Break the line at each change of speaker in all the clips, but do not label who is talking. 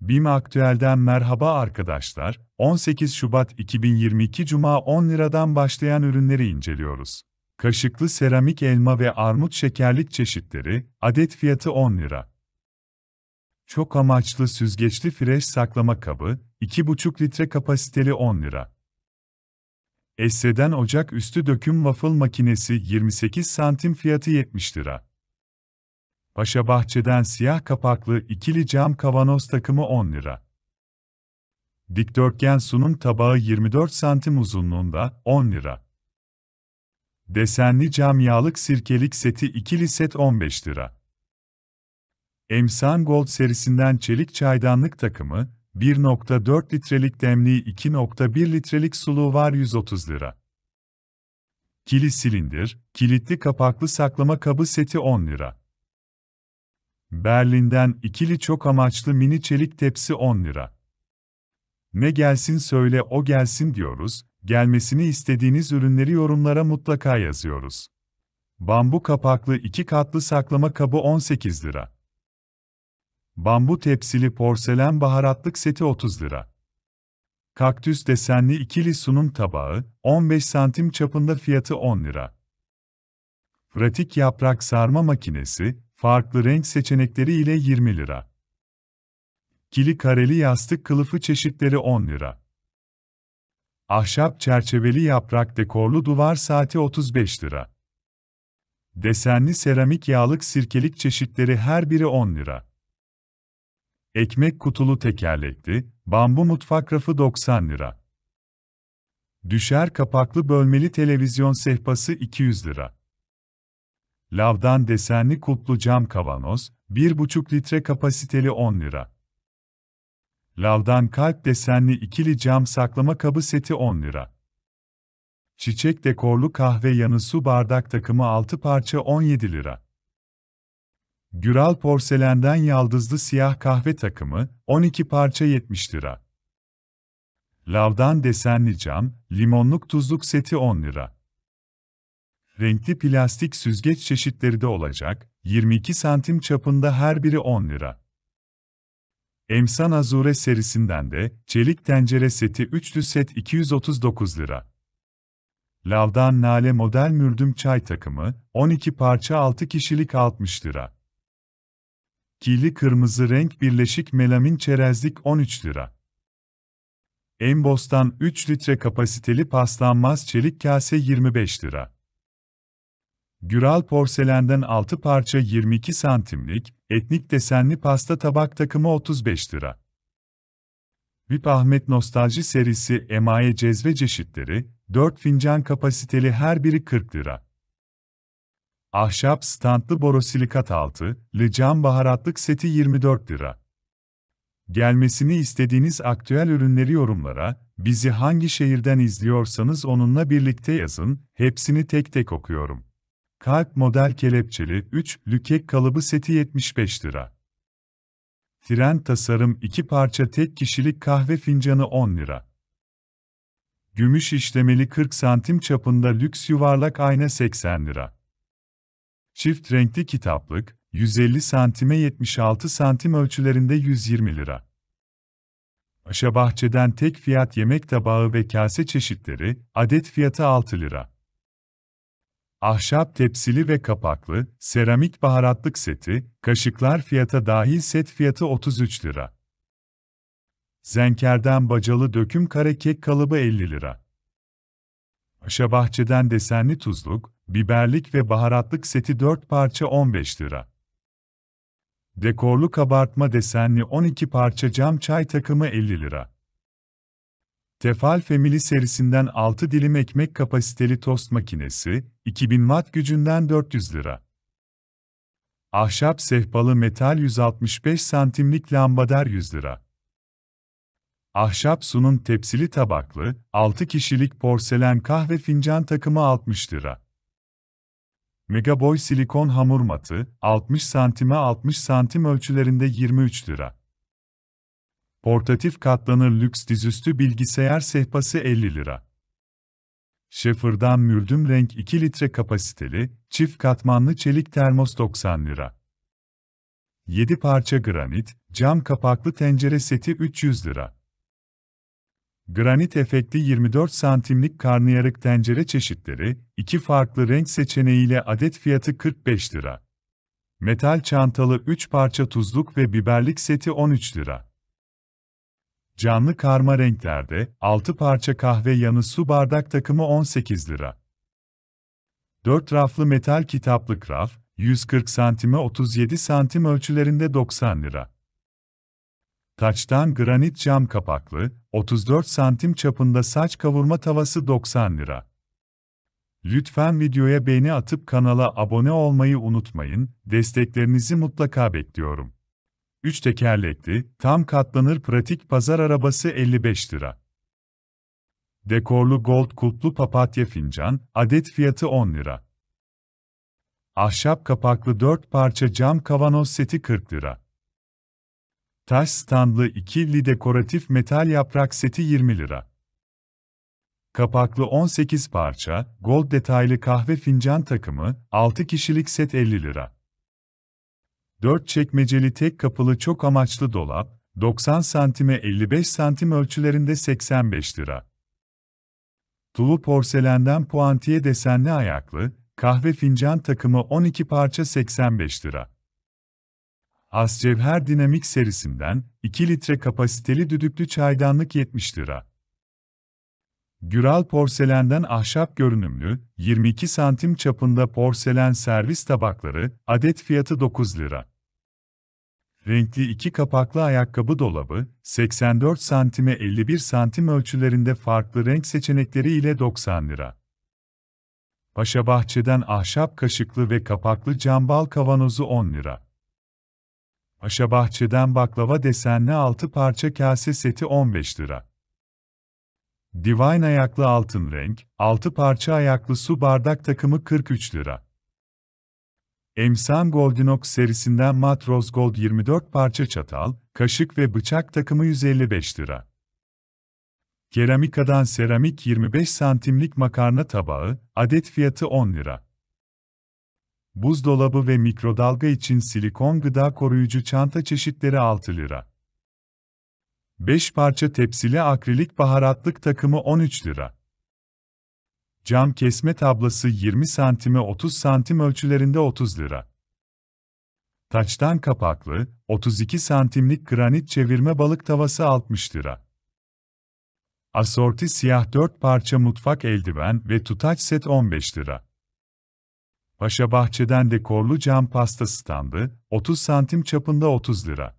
BİM Aktüel'den merhaba arkadaşlar, 18 Şubat 2022 Cuma 10 liradan başlayan ürünleri inceliyoruz. Kaşıklı seramik elma ve armut şekerlik çeşitleri, adet fiyatı 10 lira. Çok amaçlı süzgeçli fresh saklama kabı, 2,5 litre kapasiteli 10 lira. Esse'den ocak üstü döküm waffle makinesi 28 santim fiyatı 70 lira. Paşa Bahçe'den siyah kapaklı ikili cam kavanoz takımı 10 lira. Dikdörtgen sunum tabağı 24 santim uzunluğunda 10 lira. Desenli cam yağlık sirkelik seti ikili set 15 lira. Emsan Gold serisinden çelik çaydanlık takımı 1.4 litrelik demliği 2.1 litrelik suluğu var 130 lira. Kili silindir, kilitli kapaklı saklama kabı seti 10 lira. Berlin'den ikili çok amaçlı mini çelik tepsi 10 lira. Ne gelsin söyle o gelsin diyoruz, gelmesini istediğiniz ürünleri yorumlara mutlaka yazıyoruz. Bambu kapaklı iki katlı saklama kabı 18 lira. Bambu tepsili porselen baharatlık seti 30 lira. Kaktüs desenli ikili sunum tabağı, 15 santim çapında fiyatı 10 lira. Pratik yaprak sarma makinesi, Farklı renk seçenekleri ile 20 lira. Kili kareli yastık kılıfı çeşitleri 10 lira. Ahşap çerçeveli yaprak dekorlu duvar saati 35 lira. Desenli seramik yağlık sirkelik çeşitleri her biri 10 lira. Ekmek kutulu tekerlekli, bambu mutfak rafı 90 lira. Düşer kapaklı bölmeli televizyon sehpası 200 lira. Lavdan desenli kutlu cam kavanoz, 1,5 litre kapasiteli 10 lira. Lavdan kalp desenli ikili cam saklama kabı seti 10 lira. Çiçek dekorlu kahve yanı su bardak takımı 6 parça 17 lira. Güral porselenden yaldızlı siyah kahve takımı 12 parça 70 lira. Lavdan desenli cam, limonluk tuzluk seti 10 lira. Renkli plastik süzgeç çeşitleri de olacak, 22 santim çapında her biri 10 lira. Emsan Azure serisinden de çelik tencere seti üçlü set 239 lira. Lavdan Nale model mürdüm çay takımı 12 parça 6 kişilik 60 lira. Kili kırmızı renk birleşik melamin çerezlik 13 lira. Embos'tan 3 litre kapasiteli paslanmaz çelik kase 25 lira. Güral porselenden 6 parça 22 santimlik, etnik desenli pasta tabak takımı 35 lira. VIP Ahmet Nostalji serisi emaye cezve çeşitleri, 4 fincan kapasiteli her biri 40 lira. Ahşap standlı borosilikat altı, cam baharatlık seti 24 lira. Gelmesini istediğiniz aktüel ürünleri yorumlara, bizi hangi şehirden izliyorsanız onunla birlikte yazın, hepsini tek tek okuyorum. Kalp model kelepçeli 3 lükek kalıbı seti 75 lira. Tren tasarım 2 parça tek kişilik kahve fincanı 10 lira. Gümüş işlemeli 40 santim çapında lüks yuvarlak ayna 80 lira. Çift renkli kitaplık 150 santime 76 santim ölçülerinde 120 lira. Aşa bahçeden tek fiyat yemek tabağı ve kase çeşitleri, adet fiyatı 6 lira ahşap tepsili ve kapaklı, seramik baharatlık seti, kaşıklar fiyata dahil set fiyatı 33 lira. Zenkerden bacalı döküm kare kek kalıbı 50 lira. Aşabahçeden desenli tuzluk, biberlik ve baharatlık seti 4 parça 15 lira. Dekorlu kabartma desenli 12 parça cam çay takımı 50 lira. Tefal Family serisinden 6 dilim ekmek kapasiteli tost makinesi, 2000 watt gücünden 400 lira. Ahşap sehpalı metal 165 santimlik lambader 100 lira. Ahşap sunum tepsili tabaklı, 6 kişilik porselen kahve fincan takımı 60 lira. Megaboy silikon hamur matı, 60 santime 60 santim ölçülerinde 23 lira. Portatif katlanır lüks dizüstü bilgisayar sehpası 50 lira. Schaeffer'dan mürdüm renk 2 litre kapasiteli, çift katmanlı çelik termos 90 lira. 7 parça granit, cam kapaklı tencere seti 300 lira. Granit efekti 24 santimlik karnıyarık tencere çeşitleri, iki farklı renk seçeneğiyle adet fiyatı 45 lira. Metal çantalı 3 parça tuzluk ve biberlik seti 13 lira. Canlı karma renklerde 6 parça kahve yanı su bardak takımı 18 lira. 4 raflı metal kitaplık raf 140 santime 37 cm ölçülerinde 90 lira. Taçtan granit cam kapaklı 34 cm çapında saç kavurma tavası 90 lira. Lütfen videoya beğeni atıp kanala abone olmayı unutmayın, desteklerinizi mutlaka bekliyorum. 3 tekerlekli, tam katlanır pratik pazar arabası 55 lira. Dekorlu gold kutlu papatya fincan, adet fiyatı 10 lira. Ahşap kapaklı 4 parça cam kavanoz seti 40 lira. Taş standlı 2 ikili dekoratif metal yaprak seti 20 lira. Kapaklı 18 parça, gold detaylı kahve fincan takımı, 6 kişilik set 50 lira. 4 çekmeceli tek kapılı çok amaçlı dolap, 90 santime 55 santim ölçülerinde 85 lira. Tulu porselenden puantiye desenli ayaklı, kahve fincan takımı 12 parça 85 lira. Ascevher Dinamik serisinden 2 litre kapasiteli düdüklü çaydanlık 70 lira. Güral porselenden ahşap görünümlü, 22 santim çapında porselen servis tabakları, adet fiyatı 9 lira. Renkli iki kapaklı ayakkabı dolabı, 84 santime 51 santim ölçülerinde farklı renk seçenekleri ile 90 lira. Paşa Bahçe'den ahşap kaşıklı ve kapaklı cambal kavanozu 10 lira. Paşa Bahçe'den baklava desenli 6 parça kase seti 15 lira. Divine ayaklı altın renk, 6 parça ayaklı su bardak takımı 43 lira. Emsam Goldinox serisinden Matros Gold 24 parça çatal, kaşık ve bıçak takımı 155 lira. Keramikadan seramik 25 santimlik makarna tabağı, adet fiyatı 10 lira. Buzdolabı ve mikrodalga için silikon gıda koruyucu çanta çeşitleri 6 lira. 5 parça tepsili akrilik baharatlık takımı 13 lira. Cam kesme tablası 20 santime 30 santim ölçülerinde 30 lira. Taçtan kapaklı, 32 santimlik granit çevirme balık tavası 60 lira. Asorti siyah 4 parça mutfak eldiven ve tutaç set 15 lira. Paşa Bahçe'den dekorlu cam pasta standı, 30 santim çapında 30 lira.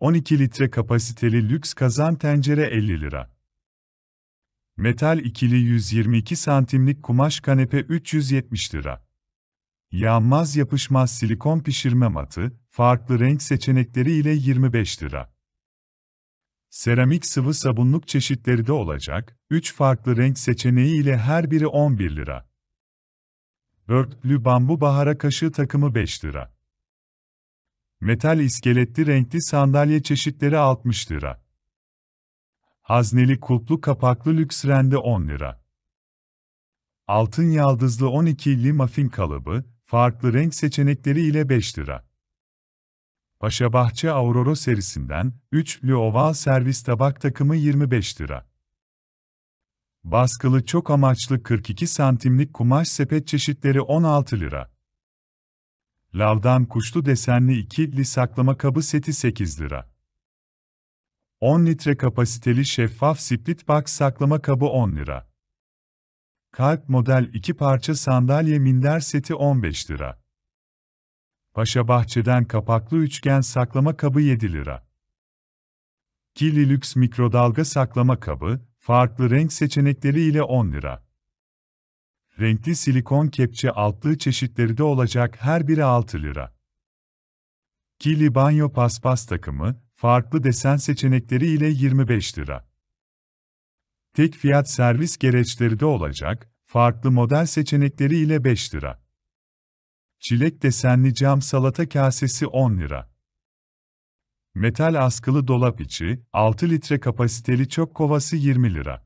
12 litre kapasiteli lüks kazan tencere 50 lira. Metal ikili 122 santimlik kumaş kanepe 370 lira. Yanmaz yapışmaz silikon pişirme matı, farklı renk seçenekleri ile 25 lira. Seramik sıvı sabunluk çeşitleri de olacak, 3 farklı renk seçeneği ile her biri 11 lira. Örtlü bambu bahara kaşığı takımı 5 lira. Metal iskeletli renkli sandalye çeşitleri 60 lira. Hazneli kulplu kapaklı lüks rende 10 lira. Altın yaldızlı 12'li muffin kalıbı, farklı renk seçenekleri ile 5 lira. Paşa bahçe Aurora serisinden 3'lü oval servis tabak takımı 25 lira. Baskılı çok amaçlı 42 santimlik kumaş sepet çeşitleri 16 lira. Lavdan kuşlu desenli 2 Li saklama kabı seti 8 lira. 10 litre kapasiteli şeffaf split box saklama kabı 10 lira. Kalp model 2 parça sandalye minder seti 15 lira. Paşa Bahçe'den kapaklı üçgen saklama kabı 7 lira. Kili Lux mikrodalga saklama kabı, farklı renk seçenekleri ile 10 lira. Renkli silikon kepçe altlığı çeşitleri de olacak her biri 6 lira. Kili banyo paspas takımı, farklı desen seçenekleri ile 25 lira. Tek fiyat servis gereçleri de olacak, farklı model seçenekleri ile 5 lira. Çilek desenli cam salata kasesi 10 lira. Metal askılı dolap içi, 6 litre kapasiteli çöp kovası 20 lira.